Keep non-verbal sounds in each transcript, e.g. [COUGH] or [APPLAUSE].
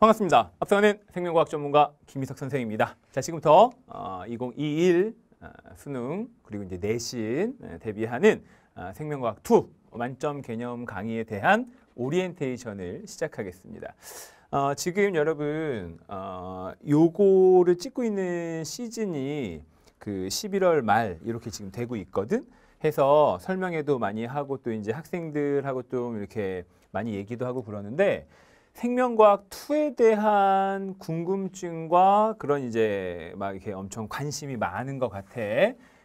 반갑습니다. 앞서가는 생명과학 전문가 김희석 선생입니다. 자, 지금부터 어, 2021 어, 수능 그리고 이제 내신 대비하는 네, 어, 생명과학 2 만점 개념 강의에 대한 오리엔테이션을 시작하겠습니다. 어, 지금 여러분 어, 요거를 찍고 있는 시즌이 그 11월 말 이렇게 지금 되고 있거든. 해서 설명회도 많이 하고 또 이제 학생들하고 좀 이렇게 많이 얘기도 하고 그러는데 생명과학 2에 대한 궁금증과 그런 이제 막 이렇게 엄청 관심이 많은 것 같아.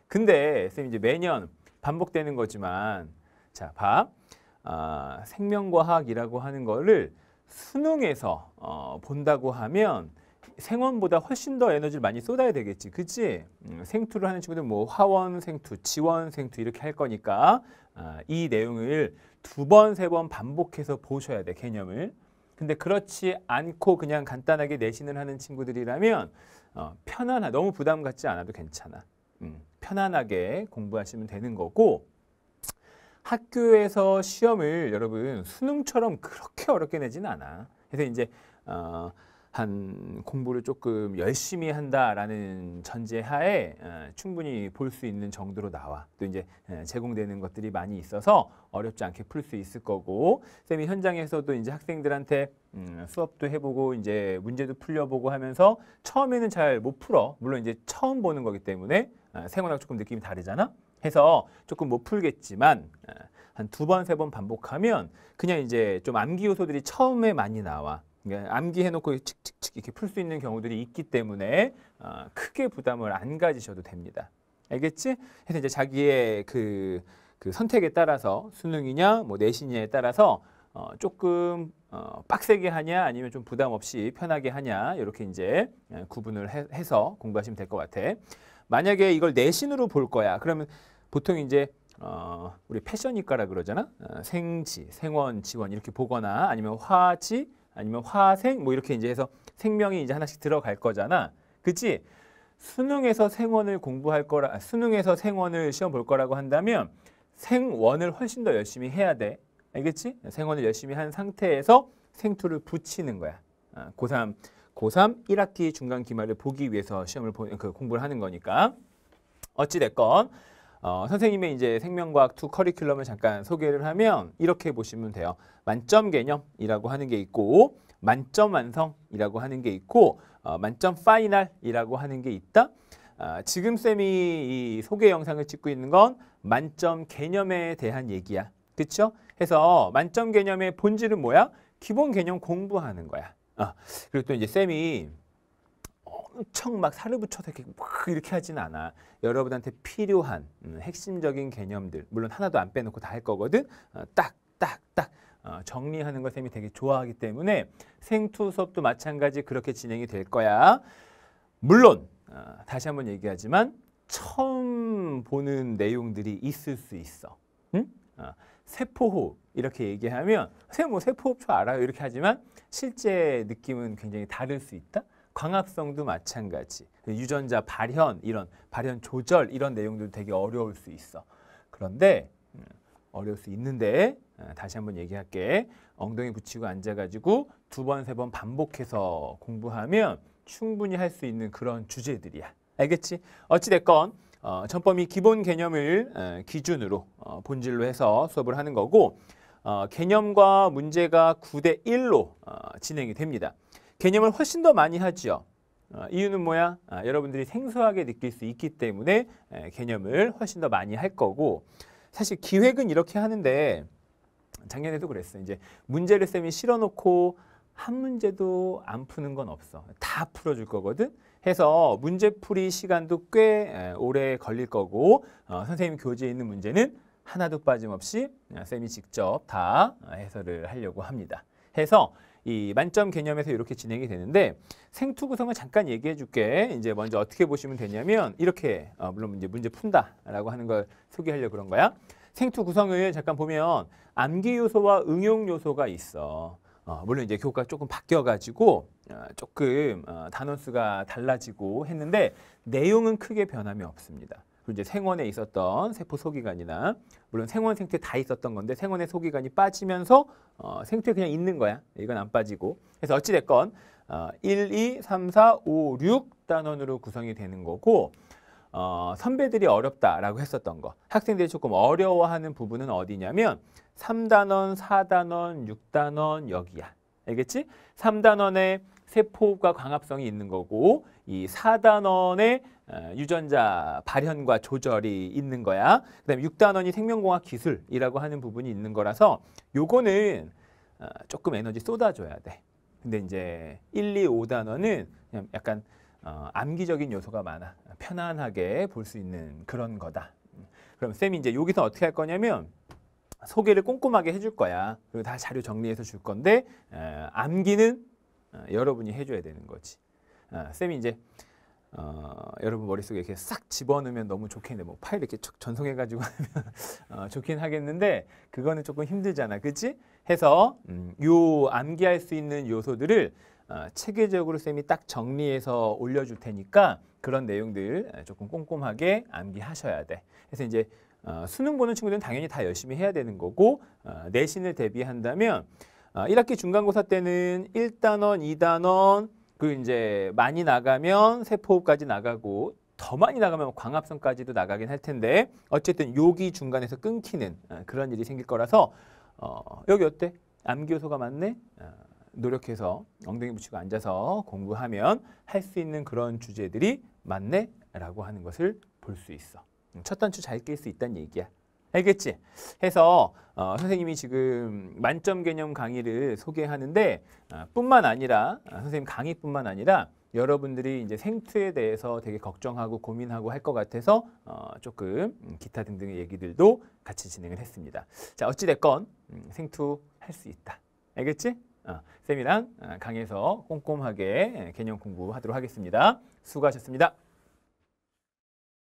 근데 선생님 이제 매년 반복되는 거지만 자, 봐. 아, 생명과학이라고 하는 거를 수능에서 어, 본다고 하면 생원보다 훨씬 더 에너지를 많이 쏟아야 되겠지. 그치? 음, 생투를 하는 친구들 은뭐 화원 생투, 지원 생투 이렇게 할 거니까 아, 이 내용을 두 번, 세 번 반복해서 보셔야 돼, 개념을. 근데 그렇지 않고 그냥 간단하게 내신을 하는 친구들이라면 어, 편안하, 너무 부담 갖지 않아도 괜찮아. 음, 편안하게 공부하시면 되는 거고 학교에서 시험을 여러분 수능처럼 그렇게 어렵게 내진 않아. 그래서 이제 어, 한 공부를 조금 열심히 한다라는 전제하에 어, 충분히 볼 수 있는 정도로 나와 또 이제 어, 제공되는 것들이 많이 있어서 어렵지 않게 풀 수 있을 거고 쌤이 현장에서도 이제 학생들한테 음, 수업도 해보고 이제 문제도 풀려보고 하면서 처음에는 잘 못 풀어 물론 이제 처음 보는 거기 때문에 어, 생활하고 조금 느낌이 다르잖아 해서 조금 못 풀겠지만 한 두 번 세 번 반복하면 그냥 이제 좀 암기 요소들이 처음에 많이 나와 그러니까 암기해놓고 칙칙칙 이렇게 풀 수 있는 경우들이 있기 때문에 어, 크게 부담을 안 가지셔도 됩니다. 알겠지? 그래서 이제 자기의 그, 그 선택에 따라서 수능이냐 뭐 내신이냐에 따라서 어, 조금 어, 빡세게 하냐 아니면 좀 부담 없이 편하게 하냐 이렇게 이제 예, 구분을 해, 서 공부하시면 될 것 같아. 만약에 이걸 내신으로 볼 거야. 그러면 보통 이제 어, 우리 패션이과라 그러잖아. 어, 생지, 생원, 지원 이렇게 보거나 아니면 화지, 아니면 화생 뭐 이렇게 이제 해서 생명이 이제 하나씩 들어갈 거잖아. 그치? 수능에서 생원을 공부할 거라 아, 수능에서 생원을 시험 볼 거라고 한다면 생원을 훨씬 더 열심히 해야 돼. 알겠지? 생원을 열심히 한 상태에서 생투를 붙이는 거야. 아, 고3 고3 1학기 중간 기말을 보기 위해서 시험을 보, 그 공부를 하는 거니까 어찌 됐건 어, 선생님의 이제 생명과학 2 커리큘럼을 잠깐 소개를 하면 이렇게 보시면 돼요. 만점 개념이라고 하는 게 있고 만점 완성이라고 하는 게 있고 어, 만점 파이널이라고 하는 게 있다. 아, 지금 쌤이 이 소개 영상을 찍고 있는 건 만점 개념에 대한 얘기야. 그렇죠? 해서 만점 개념의 본질은 뭐야? 기본 개념 공부하는 거야. 아, 그리고 또 이제 쌤이 엄청 막 살을 붙여서 이렇게 막 이렇게 하진 않아. 여러분한테 필요한 음, 핵심적인 개념들, 물론 하나도 안 빼놓고 다 할 거거든. 어, 딱, 딱, 딱. 어, 정리하는 걸 쌤이 되게 좋아하기 때문에 생투 수업도 마찬가지 그렇게 진행이 될 거야. 물론 어, 다시 한번 얘기하지만 처음 보는 내용들이 있을 수 있어. 응? 어, 세포호흡 이렇게 얘기하면 쌤뭐 세포호흡 저 알아요 이렇게 하지만 실제 느낌은 굉장히 다를 수 있다. 광합성도 마찬가지. 그 유전자 발현 이런 발현 조절 이런 내용도 되게 어려울 수 있어. 그런데 음, 어려울 수 있는데 어, 다시 한번 얘기할게. 엉덩이 붙이고 앉아가지고 두 번, 세 번 반복해서 공부하면 충분히 할 수 있는 그런 주제들이야. 알겠지? 어찌됐건 어, 전범이 기본 개념을 어, 기준으로 어, 본질로 해서 수업을 하는 거고 어, 개념과 문제가 9대 1로 어, 진행이 됩니다. 개념을 훨씬 더 많이 하지요. 어, 이유는 뭐야? 아, 여러분들이 생소하게 느낄 수 있기 때문에 개념을 훨씬 더 많이 할 거고 사실 기획은 이렇게 하는데 작년에도 그랬어. 요 이제 문제를 쌤이 실어놓고 한 문제도 안 푸는 건 없어. 다 풀어줄 거거든. 해서 문제풀이 시간도 꽤 오래 걸릴 거고 어, 선생님 교재에 있는 문제는 하나도 빠짐없이 어, 쌤이 직접 다 해설을 하려고 합니다. 해서 이 만점 개념에서 이렇게 진행이 되는데 생투 구성을 잠깐 얘기해 줄게. 이제 먼저 어떻게 보시면 되냐면 이렇게 어, 물론 이제 문제 푼다라고 하는 걸 소개하려고 그런 거야. 생투 구성을 잠깐 보면 암기 요소와 응용 요소가 있어. 어, 물론 이제 교과 조금 바뀌어가지고 어, 조금 어, 단원수가 달라지고 했는데 내용은 크게 변함이 없습니다. 이제 생원에 있었던 세포 소기관이나 물론 생원 생태 다 있었던 건데 생원의 소기관이 빠지면서 어, 생태 그냥 있는 거야. 이건 안 빠지고. 그래서 어찌 됐건 어, 1, 2, 3, 4, 5, 6 단원으로 구성이 되는 거고 어, 선배들이 어렵다라고 했었던 거. 학생들이 조금 어려워하는 부분은 어디냐면 3단원, 4단원, 6단원 여기야. 알겠지? 3단원에 세포가 광합성이 있는 거고 이4단원의 어, 유전자 발현과 조절이 있는 거야. 그다음에 6단원이 생명공학 기술이라고 하는 부분이 있는 거라서 요거는 어, 조금 에너지 쏟아줘야 돼. 근데 이제 1, 2, 5단원은 그냥 약간 어, 암기적인 요소가 많아. 편안하게 볼 수 있는 그런 거다. 그럼 쌤이 이제 여기서 어떻게 할 거냐면 소개를 꼼꼼하게 해줄 거야. 그리고 다 자료 정리해서 줄 건데 암기는 어, 여러분이 해줘야 되는 거지. 어, 쌤이 이제 어, 여러분 머릿속에 이렇게 싹 집어넣으면 너무 좋겠는데 뭐 파일 이렇게 쭉 전송해가지고 [LAUGHS] 하면 어, 좋긴 하겠는데 그거는 조금 힘들잖아 그치? 해서 음, 요 암기할 수 있는 요소들을 어, 체계적으로 쌤이 딱 정리해서 올려줄 테니까 그런 내용들 어, 조금 꼼꼼하게 암기하셔야 돼 그래서 이제 어, 수능 보는 친구들은 당연히 다 열심히 해야 되는 거고 어, 내신을 대비한다면 1학기 아, 중간고사 때는 1단원, 2단원, 그 이제 많이 나가면 세포호흡까지 나가고 더 많이 나가면 뭐 광합성까지도 나가긴 할 텐데 어쨌든 요기 중간에서 끊기는 아, 그런 일이 생길 거라서 어, 여기 어때? 암기요소가 많네? 아, 노력해서 엉덩이 붙이고 앉아서 공부하면 할 수 있는 그런 주제들이 많네? 라고 하는 것을 볼 수 있어. 음, 첫 단추 잘 깰 수 있다는 얘기야. 알겠지? 해서 어, 선생님이 지금 만점 개념 강의를 소개하는데 어, 뿐만 아니라 어, 선생님 강의뿐만 아니라 여러분들이 이제 생투에 대해서 되게 걱정하고 고민하고 할 것 같아서 어, 조금 기타 등등의 얘기들도 같이 진행을 했습니다. 자 어찌됐건 음, 생투 할 수 있다. 알겠지? 어, 쌤이랑 아, 강의에서 꼼꼼하게 개념 공부하도록 하겠습니다. 수고하셨습니다.